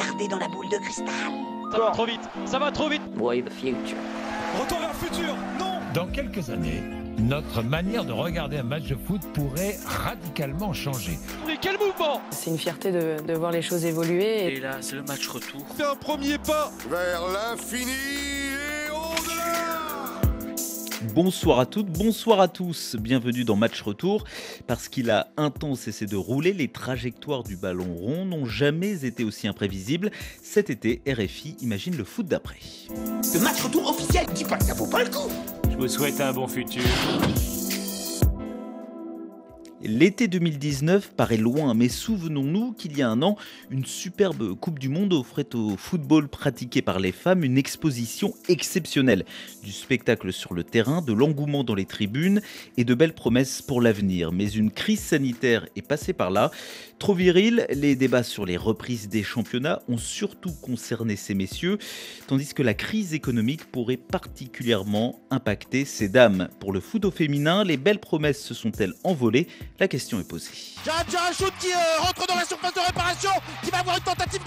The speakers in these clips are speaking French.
Regardez dans la boule de cristal. Ça va trop vite, ça va trop vite. Retour vers le futur, non Dans quelques années, notre manière de regarder un match de foot pourrait radicalement changer. Mais quel mouvement C'est une fierté de, voir les choses évoluer. Et là, c'est le match retour. C'est un premier pas vers l'infini Bonsoir à toutes, bonsoir à tous, bienvenue dans Match Retour. Parce qu'il a un temps cessé de rouler, les trajectoires du ballon rond n'ont jamais été aussi imprévisibles. Cet été, RFI imagine le foot d'après. Le match retour officiel, dis pas que ça vaut pas le coup Je vous souhaite un bon futur. L'été 2019 paraît loin, mais souvenons-nous qu'il y a un an, une superbe Coupe du Monde offrait au football pratiqué par les femmes une exposition exceptionnelle, du spectacle sur le terrain, de l'engouement dans les tribunes et de belles promesses pour l'avenir. Mais une crise sanitaire est passée par là, Trop viril, les débats sur les reprises des championnats ont surtout concerné ces messieurs, tandis que la crise économique pourrait particulièrement impacter ces dames. Pour le foot au féminin, les belles promesses se sont-elles envolées La question est posée. dans la surface de réparation, qui va avoir une tentative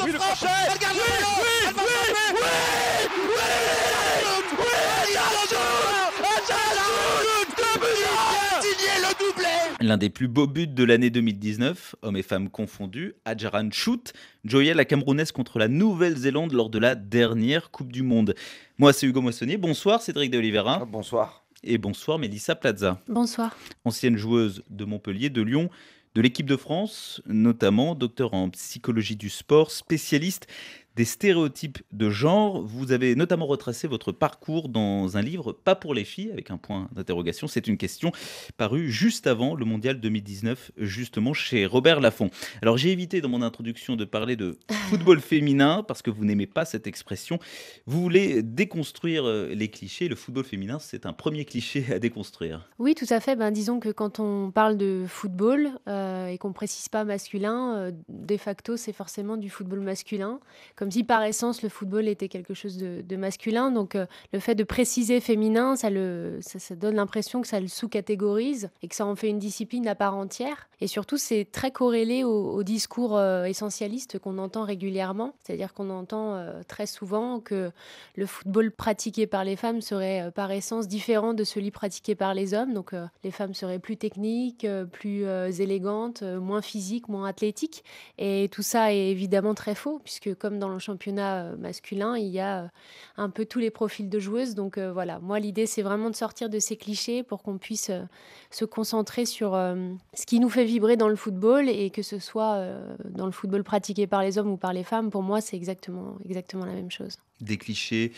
L'un des plus beaux buts de l'année 2019, hommes et femmes confondus, Adjaran shoot, Joya la Camerounaise contre la Nouvelle-Zélande lors de la dernière Coupe du Monde. Moi c'est Hugo Moissonnier, bonsoir Cédric de Oliveira. Ah, bonsoir. Et bonsoir Mélissa Plaza. Bonsoir. Ancienne joueuse de Montpellier, de Lyon, de l'équipe de France, notamment docteur en psychologie du sport, spécialiste des stéréotypes de genre. Vous avez notamment retracé votre parcours dans un livre Pas pour les filles, avec un point d'interrogation. C'est une question parue juste avant le mondial 2019, justement chez Robert Laffont. Alors j'ai évité dans mon introduction de parler de football féminin parce que vous n'aimez pas cette expression. Vous voulez déconstruire euh, les clichés. Le football féminin, c'est un premier cliché à déconstruire. Oui, tout à fait. Ben, disons que quand on parle de football euh, et qu'on précise pas masculin, euh, de facto, c'est forcément du football masculin comme si par essence le football était quelque chose de, masculin. Donc euh, le fait de préciser féminin, ça, le, ça, donne l'impression que ça le sous-catégorise et que ça en fait une discipline à part entière. Et surtout, c'est très corrélé au, discours euh, essentialiste qu'on entend régulièrement. C'est-à-dire qu'on entend euh, très souvent que le football pratiqué par les femmes serait par essence différent de celui pratiqué par les hommes. Donc les femmes seraient plus techniques, plus élégantes, moins physiques, moins athlétiques. Et tout ça est évidemment très faux, puisque comme dans dans le championnat euh, masculin, il y a euh, un peu tous les profils de joueuses. Donc euh, voilà, moi l'idée c'est vraiment de sortir de ces clichés pour qu'on puisse se concentrer sur ce qui nous fait vibrer dans le football et que ce soit dans le football pratiqué par les hommes ou par les femmes, pour moi c'est exactement, exactement la même chose. Des clichés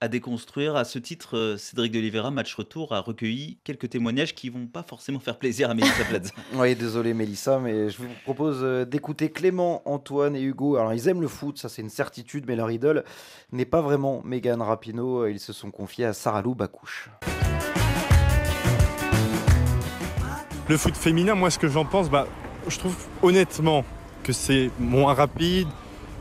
à déconstruire. À ce titre, euh, Cédric de Oliveira, match retour, a recueilli quelques témoignages qui vont pas forcément faire plaisir à Mélissa Plaza. oui, désolé Mélissa, mais je vous propose euh, d'écouter Clément, Antoine et Hugo. Alors, ils aiment le foot, ça c'est une certitude, mais leur idole n'est pas vraiment Megan Rapinoe. Ils se sont confiés à Sarah Bakouche. Le foot féminin, moi, ce que j'en pense, bah, je trouve honnêtement que c'est moins rapide,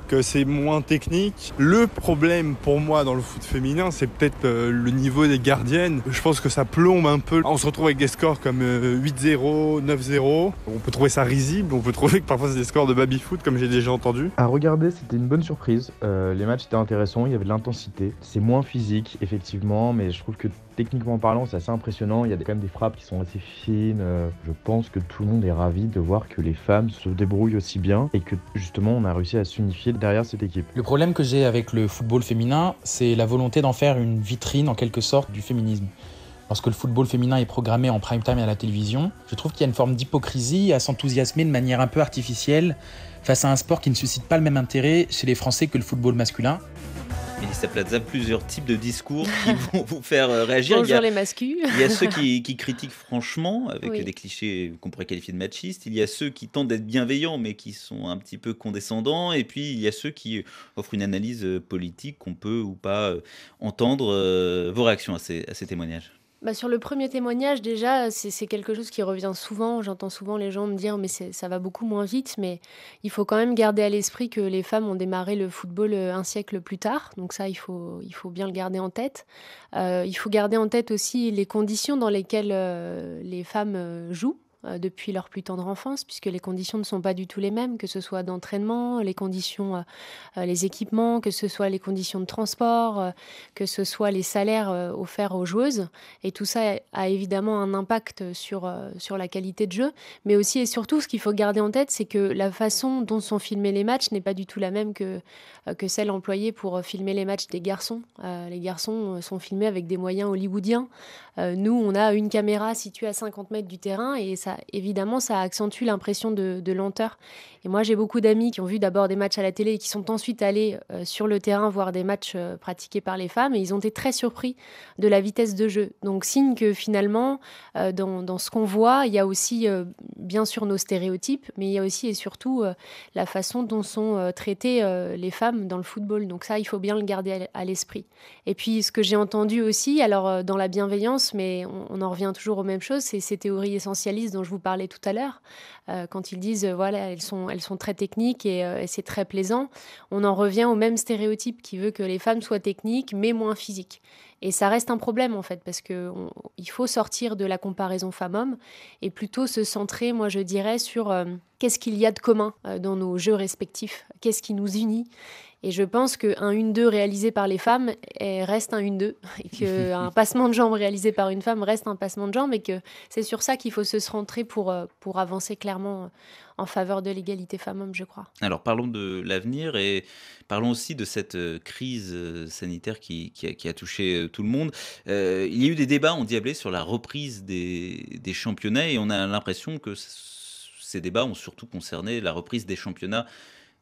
que c'est moins technique. Le problème pour moi dans le foot féminin, c'est peut-être euh, le niveau des gardiennes. Je pense que ça plombe un peu. On se retrouve avec des scores comme 8-0, euh, 9-0. On peut trouver ça risible, on peut trouver que parfois c'est des scores de baby-foot comme j'ai déjà entendu. À regarder, c'était une bonne surprise. Euh, les matchs étaient intéressants, il y avait de l'intensité. C'est moins physique, effectivement, mais je trouve que techniquement parlant, c'est assez impressionnant. Il y a quand même des frappes qui sont assez fines. Je pense que tout le monde est ravi de voir que les femmes se débrouillent aussi bien et que justement on a réussi à s'unifier derrière cette équipe. Le problème que j'ai avec le football féminin, c'est la volonté d'en faire une vitrine en quelque sorte du féminisme. Lorsque le football féminin est programmé en prime time à la télévision, je trouve qu'il y a une forme d'hypocrisie à s'enthousiasmer de manière un peu artificielle face à un sport qui ne suscite pas le même intérêt chez les Français que le football masculin. Il place Plaza, plusieurs types de discours qui vont vous faire euh, réagir. Bonjour a, les masculins il y ceux qui, critiquent franchement, avec des clichés qu'on pourrait qualifier de machistes. Il y a ceux qui tentent d'être bienveillants, mais qui sont un petit peu condescendants. Et puis, il y a ceux qui euh, offrent une analyse euh, politique qu'on peut ou pas entendre. Vos réactions à ces témoignages bah, sur le premier témoignage, déjà, c'est quelque chose qui revient souvent. J'entends souvent les gens me dire, mais ça va beaucoup moins vite. Mais il faut quand même garder à l'esprit que les femmes ont démarré le football euh, un siècle plus tard. Donc ça, il faut, bien le garder en tête. Euh, il faut garder en tête aussi les conditions dans lesquelles euh, les femmes jouent euh, depuis leur plus tendre enfance, puisque les conditions ne sont pas du tout les mêmes, que ce soit d'entraînement, les conditions, euh, euh, les équipements, que ce soit les conditions de transport, que ce soit les salaires offerts aux joueuses. Et tout ça a évidemment un impact sur, sur la qualité de jeu, mais aussi et surtout, ce qu'il faut garder en tête, c'est que la façon dont sont filmés les matchs n'est pas du tout la même que, que celle employée pour filmer les matchs des garçons. les garçons sont filmés avec des moyens hollywoodiens. nous, on a une caméra située à 50 mètres du terrain et ça évidemment, ça accentue l'impression de, lenteur. Et moi, j'ai beaucoup d'amis qui ont vu d'abord des matchs à la télé et qui sont ensuite allés euh, sur le terrain voir des matchs euh, pratiqués par les femmes et ils ont été très surpris de la vitesse de jeu. Donc, signe que finalement, euh, dans, ce qu'on voit, il y a aussi, bien sûr, nos stéréotypes, mais il y a aussi et surtout la façon dont sont traitées les femmes dans le football. Donc, ça, il faut bien le garder à l'esprit. Et puis, ce que j'ai entendu aussi, alors dans la bienveillance, mais on, on en revient toujours aux mêmes choses, c'est ces théories essentialistes dont je vous parlais tout à l'heure, euh, quand ils disent, euh, voilà, elles sont, elles sont très techniques euh, et, c'est très plaisant, on en revient au même stéréotype qui veut que les femmes soient techniques mais moins physiques. Et ça reste un problème en fait, parce qu'il faut sortir de la comparaison femme-homme et plutôt se centrer, moi je dirais, sur qu'est-ce qu'il y a de commun dans nos jeux respectifs, qu'est-ce qui nous unit et je pense qu'un 1-2 réalisé par les femmes reste un 1-2, et qu'un passement de jambe réalisé par une femme reste un passement de jambe, et que c'est sur ça qu'il faut se rentrer pour, euh, pour avancer clairement euh, en faveur de l'égalité femmes-hommes, je crois. Alors parlons de l'avenir et parlons aussi de cette euh, crise sanitaire qui, qui, a, touché tout le monde. il y a eu des débats Diablé sur la reprise des, des championnats, et on a l'impression que ces débats ont surtout concerné la reprise des championnats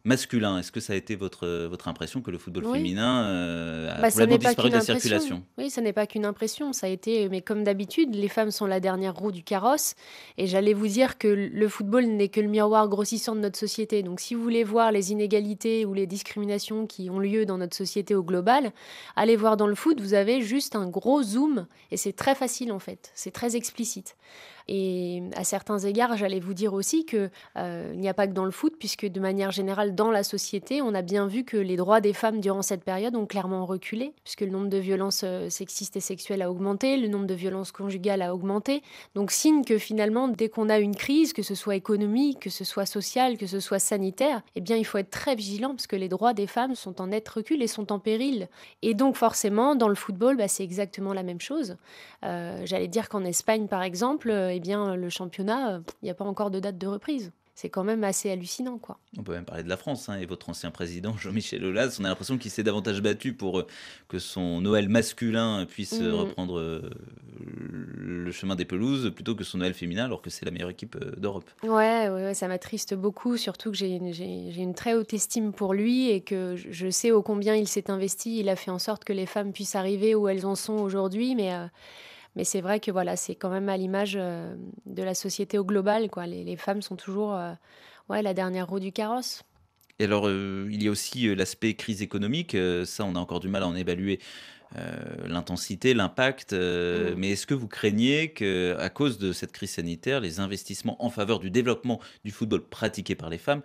masculin. Est-ce que ça a été votre, votre impression que le football féminin euh, a bah, disparu de la circulation Oui, ça n'est pas qu'une impression. Ça a été, mais comme d'habitude, les femmes sont la dernière roue du carrosse. Et j'allais vous dire que le football n'est que le miroir grossissant de notre société. Donc, si vous voulez voir les inégalités ou les discriminations qui ont lieu dans notre société au global, allez voir dans le foot. Vous avez juste un gros zoom et c'est très facile en fait. C'est très explicite. Et euh, à certains égards, j'allais vous dire aussi qu'il euh, n'y a pas que dans le foot, puisque de manière générale, dans la société, on a bien vu que les droits des femmes durant cette période ont clairement reculé, puisque le nombre de violences euh, sexistes et sexuelles a augmenté, le nombre de violences conjugales a augmenté. Donc signe que finalement, dès qu'on a une crise, que ce soit économique, que ce soit sociale, que ce soit sanitaire, eh bien il faut être très vigilant parce que les droits des femmes sont en net recul et sont en péril. Et donc forcément, dans le football, bah, c'est exactement la même chose. J'allais dire qu'en Espagne, par exemple, eh bien, euh, le championnat, il euh, n'y a pas encore de date de reprise c'est quand même assez hallucinant. quoi. On peut même parler de la France, hein, et votre ancien président Jean-Michel Aulas, on a l'impression qu'il s'est davantage battu pour euh, que son Noël masculin puisse mm. reprendre le chemin des pelouses plutôt que son Noël féminin, alors que c'est la meilleure équipe d'Europe. Ouais, ça m'attriste beaucoup, surtout que j'ai une, très haute estime pour lui et que je sais ô combien il s'est investi, il a fait en sorte que les femmes puissent arriver où elles en sont aujourd'hui, mais... Mais c'est vrai que voilà, c'est quand même à l'image euh, de la société au global. Quoi. Les, femmes sont toujours euh, ouais, la dernière roue du carrosse. Et alors, euh, il y a aussi l'aspect crise économique. ça, on a encore du mal à en évaluer l'intensité, l'impact. Mmh. Mais est-ce que vous craignez que, à cause de cette crise sanitaire, les investissements en faveur du développement du football pratiqué par les femmes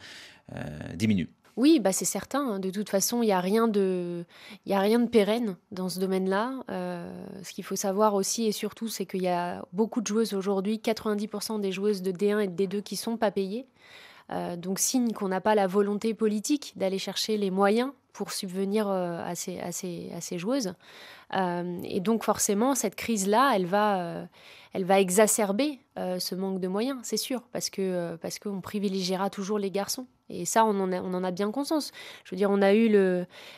diminuent oui, bah c'est certain. Hein. De toute façon, il n'y a, rien de, a rien de pérenne dans ce domaine-là. Euh, ce qu'il faut savoir aussi et surtout, c'est qu'il y a beaucoup de joueuses aujourd'hui, 90% des joueuses de D1 et de D2 qui sont pas payées. Euh, donc signe qu'on n'a pas la volonté politique d'aller chercher les moyens pour subvenir euh, à, ces, à, ces, joueuses. et donc forcément, cette crise-là, elle va, elle va exacerber ce manque de moyens, c'est sûr, parce que, parce qu'on privilégiera toujours les garçons. Et ça, on en, a, bien conscience. Je veux dire, on a eu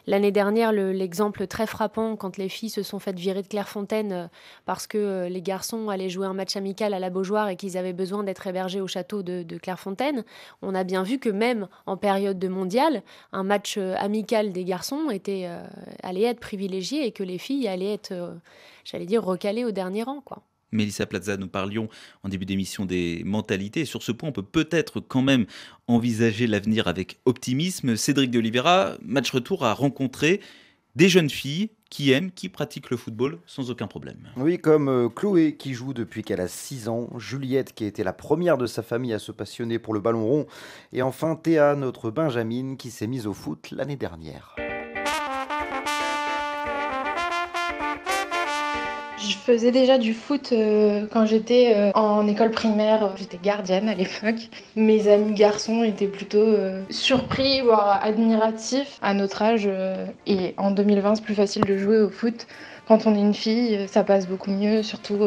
l'année dernière l'exemple très frappant quand les filles se sont faites virer de Clairefontaine euh, parce que euh, les garçons allaient jouer un match amical à la Beaujoire et qu'ils avaient besoin d'être hébergés au château de, Clairefontaine. On a bien vu que même en période de mondial, un match euh, amical des garçons était, allé allait être privilégié et que les filles allaient être, j'allais dire, recalées au dernier rang. quoi. Mélissa Plaza, nous parlions en début d'émission des mentalités. sur ce point, on peut peut-être quand même envisager l'avenir avec optimisme. Cédric de Oliveira, match retour, a rencontré des jeunes filles qui aiment, qui pratiquent le football sans aucun problème. Oui, comme euh, Chloé qui joue depuis qu'elle a 6 ans, Juliette qui a été la première de sa famille à se passionner pour le ballon rond, et enfin Théa, notre Benjamin, qui s'est mise au foot l'année dernière. je faisais déjà du foot euh, quand j'étais euh, en école primaire. J'étais gardienne à l'époque. Mes amis garçons étaient plutôt euh, surpris, voire admiratifs à notre âge. et en 2020, c'est plus facile de jouer au foot. Quand on est une fille, ça passe beaucoup mieux, surtout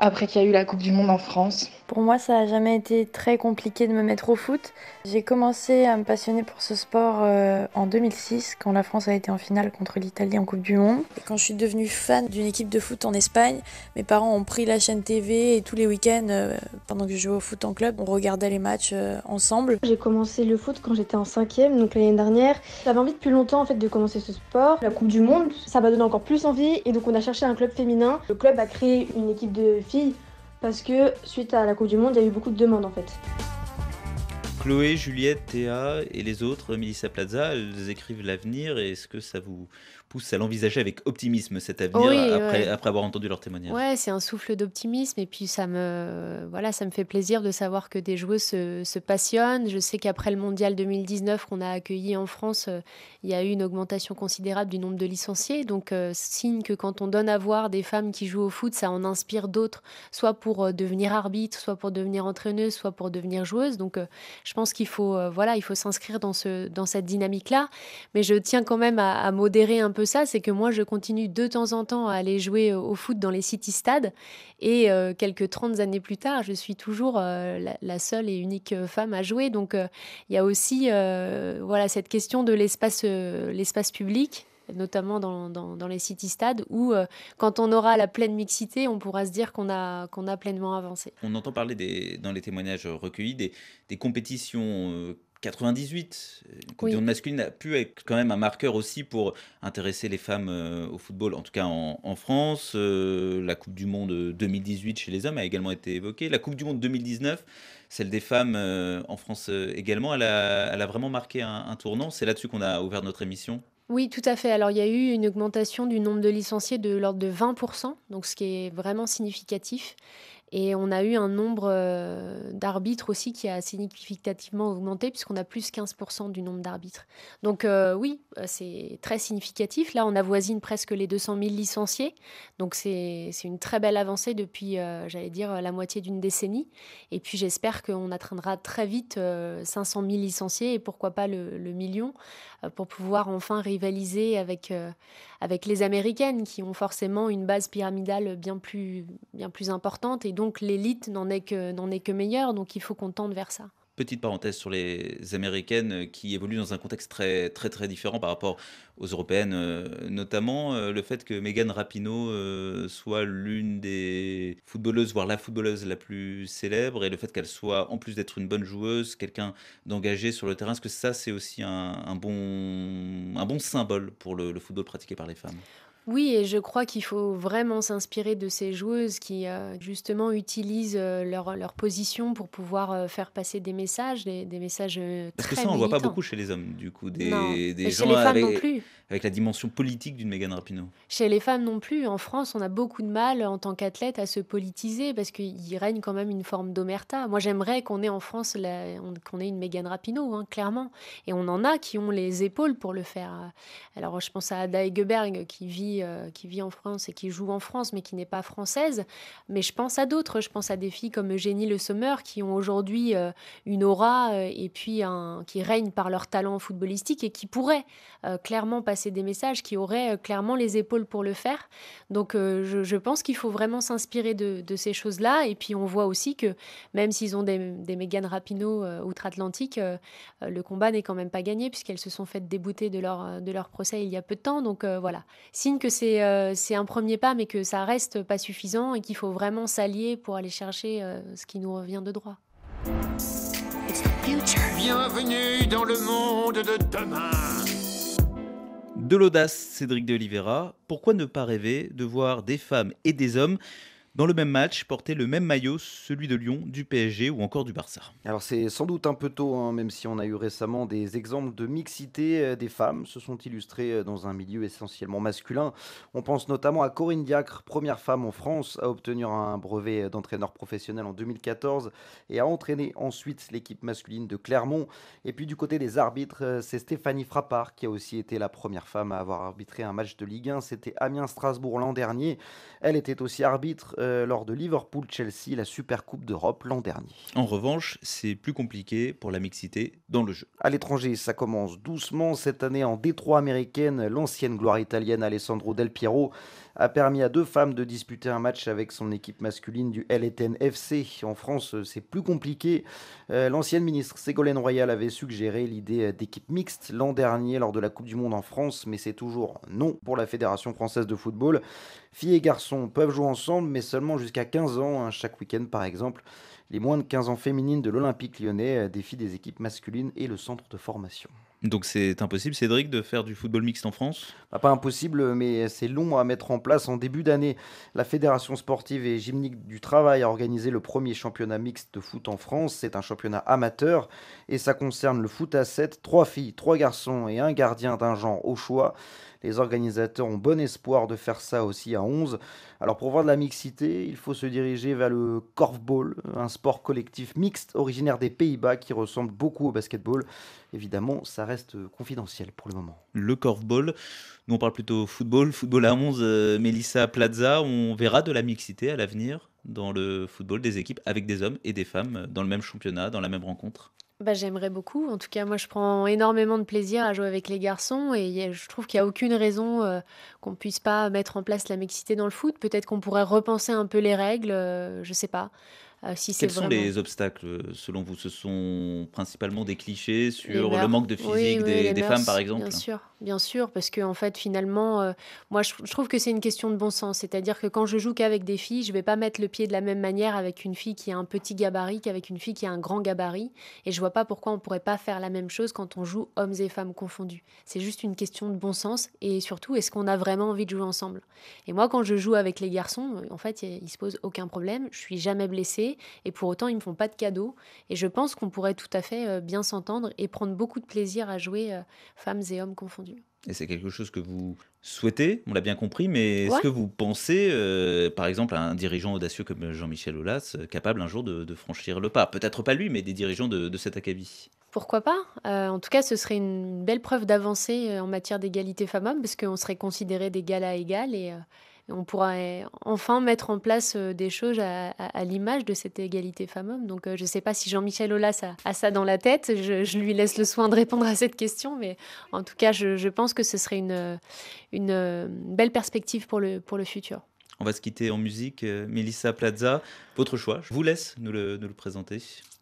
après qu'il y a eu la Coupe du Monde en France. Pour moi, ça n'a jamais été très compliqué de me mettre au foot. J'ai commencé à me passionner pour ce sport euh, en 2006, quand la France a été en finale contre l'Italie en Coupe du Monde. quand je suis devenue fan d'une équipe de foot en Espagne, mes parents ont pris la chaîne TV et tous les week-ends, euh, pendant que je jouais au foot en club, on regardait les matchs euh, ensemble. J'ai commencé le foot quand j'étais en 5 cinquième, donc l'année dernière. J'avais envie depuis longtemps en fait de commencer ce sport. La Coupe du Monde, ça m'a donné encore plus envie et donc on a cherché un club féminin. Le club a créé une équipe de filles parce que suite à la Coupe du Monde, il y a eu beaucoup de demandes en fait. Chloé, Juliette, Théa et les autres, Melissa Plaza, elles écrivent l'avenir. et Est-ce que ça vous, poussent à l'envisager avec optimisme cet avenir après, après avoir entendu leur témoignage. Ouais, c'est un souffle d'optimisme et puis ça me, voilà, ça me fait plaisir de savoir que des joueuses se, passionnent. Je sais qu'après le mondial 2019 qu'on a accueilli en France, euh, il y a eu une augmentation considérable du nombre de licenciés. Donc, euh, signe que quand on donne à voir des femmes qui jouent au foot, ça en inspire d'autres, soit pour euh, devenir arbitre, soit pour devenir entraîneuse, soit pour devenir joueuse. Donc, je pense qu'il faut, voilà, il faut s'inscrire dans, ce, dans cette dynamique-là. Mais je tiens quand même à modérer un peu ça, c'est que moi je continue de temps en temps à aller jouer euh, au foot dans les city stades et euh, quelques 30 années plus tard, je suis toujours euh, la, seule et unique femme à jouer. Donc il y a aussi voilà cette question de l'espace l'espace public notamment dans, dans, les city-stades, où quand on aura la pleine mixité, on pourra se dire qu'on a, qu'on a pleinement avancé. On entend parler des, dans les témoignages recueillis des, des compétitions 98, une Coupe du Monde masculine a pu être quand même un marqueur aussi pour intéresser les femmes euh, au football, en tout cas en, France. Euh, la Coupe du Monde 2018 chez les hommes a également été évoquée. La Coupe du Monde 2019, celle des femmes euh, en France également, elle a, vraiment marqué un, un tournant. C'est là-dessus qu'on a ouvert notre émission. Oui, tout à fait. Alors, il y a eu une augmentation du nombre de licenciés de l'ordre de 20%, donc ce qui est vraiment significatif. Et on a eu un nombre euh, d'arbitres aussi qui a significativement augmenté, puisqu'on a plus 15% du nombre d'arbitres. Donc euh, oui, euh, c'est très significatif. Là, on avoisine presque les 200 000 licenciés. Donc c'est une très belle avancée depuis, j'allais dire, la moitié d'une décennie. Et puis j'espère qu'on atteindra très vite 500 000 licenciés et pourquoi pas le, le million pour pouvoir enfin rivaliser avec, avec les Américaines qui ont forcément une base pyramidale bien plus, bien plus importante et donc l'élite n'en est que, n'en est que meilleure, donc il faut qu'on tende vers ça. Petite parenthèse sur les américaines euh, qui évoluent dans un contexte très très très différent par rapport aux européennes, euh, notamment euh, le fait que Megan Rapinoe soit l'une des footballeuses, voire la footballeuse la plus célèbre, et le fait qu'elle soit, en plus d'être une bonne joueuse, quelqu'un d'engagé sur le terrain, est-ce que ça c'est aussi un, bon, un bon symbole pour le football pratiqué par les femmes oui, et je crois qu'il faut vraiment s'inspirer de ces joueuses qui euh, justement utilisent euh, leur, leur, position pour pouvoir euh, faire passer des messages, des, messages très Parce que ça, on ne voit pas beaucoup chez les hommes, du coup, des, des gens avec, la dimension politique d'une Mégane Rapineau. Chez les femmes non plus. En France, on a beaucoup de mal en tant qu'athlète à se politiser parce qu'il règne quand même une forme d'omerta. Moi, j'aimerais qu'on ait en France qu'on ait une Mégane Rapineau, hein, clairement. Et on en a qui ont les épaules pour le faire. Alors, je pense à Ada qui vit euh, qui vit en France et qui joue en France, mais qui n'est pas française. Mais je pense à d'autres. Je pense à des filles comme Eugénie Le Sommer, qui ont aujourd'hui euh, une aura euh, et puis un, qui règnent par leur talent footballistique et qui pourraient clairement passer des messages, qui auraient clairement les épaules pour le faire. Donc je, pense qu'il faut vraiment s'inspirer de, ces choses-là. Et puis on voit aussi que même s'ils ont des, des Mégane Rapinoe outre-Atlantique, le combat n'est quand même pas gagné puisqu'elles se sont faites débouter de leur, de leur procès il y a peu de temps. Donc voilà, signe que euh, c'est un premier pas, mais que ça reste pas suffisant et qu'il faut vraiment s'allier pour aller chercher euh, ce qui nous revient de droit. Bienvenue dans le monde de demain. De l'audace, Cédric de Oliveira. Pourquoi ne pas rêver de voir des femmes et des hommes dans le même match, porter le même maillot, celui de Lyon, du PSG ou encore du Barça. Alors c'est sans doute un peu tôt, hein, même si on a eu récemment des exemples de mixité euh, des femmes se sont illustrées euh, dans un milieu essentiellement masculin. On pense notamment à Corinne Diacre, première femme en France à obtenir un brevet euh, d'entraîneur professionnel en 2014 et à entraîner ensuite l'équipe masculine de Clermont. Et puis du côté des arbitres, c'est Stéphanie Frappard qui a aussi été la première femme à avoir arbitré un match de Ligue 1. C'était Amiens-Strasbourg l'an dernier. Elle était aussi arbitre euh, lors de Liverpool-Chelsea, la Supercoupe d'Europe l'an dernier. En revanche, c'est plus compliqué pour la mixité dans le jeu. À l'étranger, ça commence doucement. Cette année en Détroit américaine, l'ancienne gloire italienne Alessandro Del Piero a permis à deux femmes de disputer un match avec son équipe masculine du LTN FC. En France, c'est plus compliqué. Euh, l'ancienne ministre Ségolène Royal avait suggéré l'idée d'équipe mixte l'an dernier lors de la Coupe du Monde en France, mais c'est toujours non pour la Fédération française de football. Filles et garçons peuvent jouer ensemble, mais seulement jusqu'à 15 ans, hein, chaque week-end par exemple. Les moins de 15 ans féminines de l'Olympique lyonnais euh, défient des équipes masculines et le centre de formation. Donc c'est impossible, Cédric, de faire du football mixte en France bah, Pas impossible, mais c'est long à mettre en place. En début d'année, la Fédération sportive et gymnique du travail a organisé le premier championnat mixte de foot en France. C'est un championnat amateur et ça concerne le foot à 7, 3 filles, 3 garçons et un gardien d'un genre au choix. Les organisateurs ont bon espoir de faire ça aussi à 11. Alors pour voir de la mixité, il faut se diriger vers le korfball, un sport collectif mixte originaire des Pays-Bas qui ressemble beaucoup au basketball. Évidemment, ça reste confidentiel pour le moment. Le korfball, nous on parle plutôt football, football à 11, euh, Mélissa Melissa Plaza, on verra de la mixité à l'avenir dans le football des équipes avec des hommes et des femmes dans le même championnat, dans la même rencontre bah, j'aimerais beaucoup. En tout cas, moi, je prends énormément de plaisir à jouer avec les garçons et je trouve qu'il n'y a aucune raison euh, qu'on ne puisse pas mettre en place la mixité dans le foot. Peut-être qu'on pourrait repenser un peu les règles, euh, je ne sais pas. Euh, Quels sont les obstacles selon vous Ce sont principalement des clichés sur le manque de physique des, femmes, par exemple Bien sûr, bien sûr, parce que en fait, finalement, euh, moi, je, trouve que c'est une question de bon sens. C'est-à-dire que quand je joue qu'avec des filles, je ne vais pas mettre le pied de la même manière avec une fille qui a un petit gabarit qu'avec une fille qui a un grand gabarit. Et je ne vois pas pourquoi on ne pourrait pas faire la même chose quand on joue hommes et femmes confondus. C'est juste une question de bon sens et surtout, est-ce qu'on a vraiment envie de jouer ensemble Et moi, quand je joue avec les garçons, en fait, il se pose aucun problème. Je suis jamais blessée et pour autant ils ne font pas de cadeaux. Et je pense qu'on pourrait tout à fait euh, bien s'entendre et prendre beaucoup de plaisir à jouer euh, femmes et hommes confondus. Et c'est quelque chose que vous souhaitez, on l'a bien compris, mais est-ce que vous pensez, euh, par exemple, à un dirigeant audacieux comme Jean-Michel Aulas, capable un jour de, franchir le pas Peut-être pas lui, mais des dirigeants de, cet acabit pourquoi pas En tout cas, ce serait une belle preuve d'avancée en matière d'égalité femmes-hommes, parce qu'on serait considérés d'égal à égal et, on pourra enfin mettre en place euh, des choses à, l'image de cette égalité femmes-hommes. Donc euh, je ne sais pas si Jean-Michel Aulas a, ça dans la tête, je, lui laisse le soin de répondre à cette question, mais en tout cas, je, pense que ce serait une, euh, belle perspective pour le, pour le futur. On va se quitter en musique. Melissa Plaza, votre choix, je vous laisse nous le, présenter.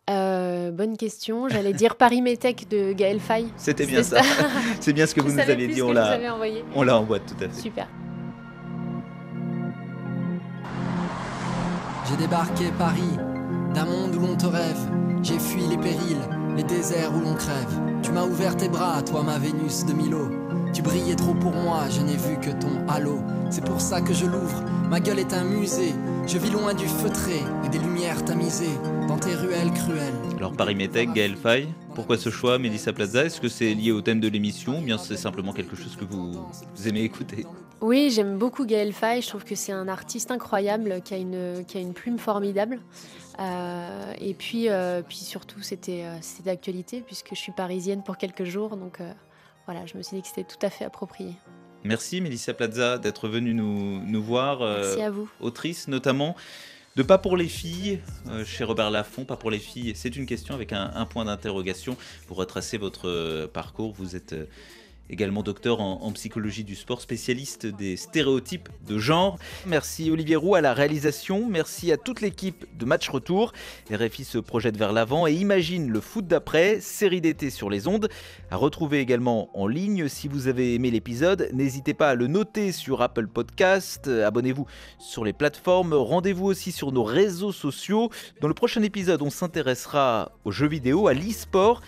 bonne question. J'allais dire Paris Métech de Gaël Faye. C'était bien ça. C'est bien ce que vous nous avez dit. On l'a envoyé. On l'a envoyé tout à fait. Super. J'ai débarqué Paris, d'un monde où l'on te rêve. J'ai fui les périls, les déserts où l'on crève. Tu m'as ouvert tes bras, toi ma Vénus de Milo. Tu brillais trop pour moi, je n'ai vu que ton halo. C'est pour ça que je l'ouvre, ma gueule est un musée. Je vis loin du feutré et des lumières tamisées dans tes ruelles cruelles. Alors Paris Métèque, Gaël Faye, pourquoi ce choix, Mélissa Plaza Est-ce que c'est lié au thème de l'émission ou bien c'est simplement quelque chose que vous aimez écouter oui, j'aime beaucoup Gaël Fay. Je trouve que c'est un artiste incroyable qui a une, plume formidable. Euh, et puis, euh, puis surtout, euh, c'était d'actualité puisque je suis parisienne pour quelques jours. Donc voilà, je me suis dit que c'était tout à fait approprié. Merci Mélissa Plaza d'être venue nous, nous voir. Merci à vous. Autrice notamment de Pas pour les filles chez Robert Laffont. Pas pour les filles, c'est une question avec un, un point d'interrogation. Vous retracez votre parcours, vous êtes également docteur en, psychologie du sport, spécialiste des stéréotypes de genre. Merci Olivier Roux à la réalisation, merci à toute l'équipe de Match Retour. RFI se projette vers l'avant et imagine le foot d'après, série d'été sur les ondes. À retrouver également en ligne si vous avez aimé l'épisode. N'hésitez pas à le noter sur Apple Podcast, euh, abonnez-vous sur les plateformes, rendez-vous aussi sur nos réseaux sociaux. Dans le prochain épisode, on s'intéressera aux jeux vidéo, à l'e-sport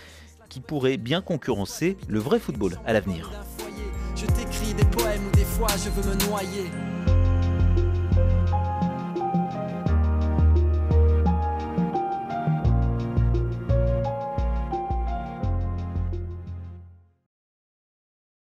qui pourrait bien concurrencer le vrai football à l'avenir.